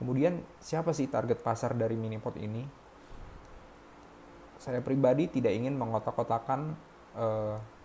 Kemudian siapa sih target pasar dari mini pot ini? Saya pribadi tidak ingin mengotak-kotakan uh,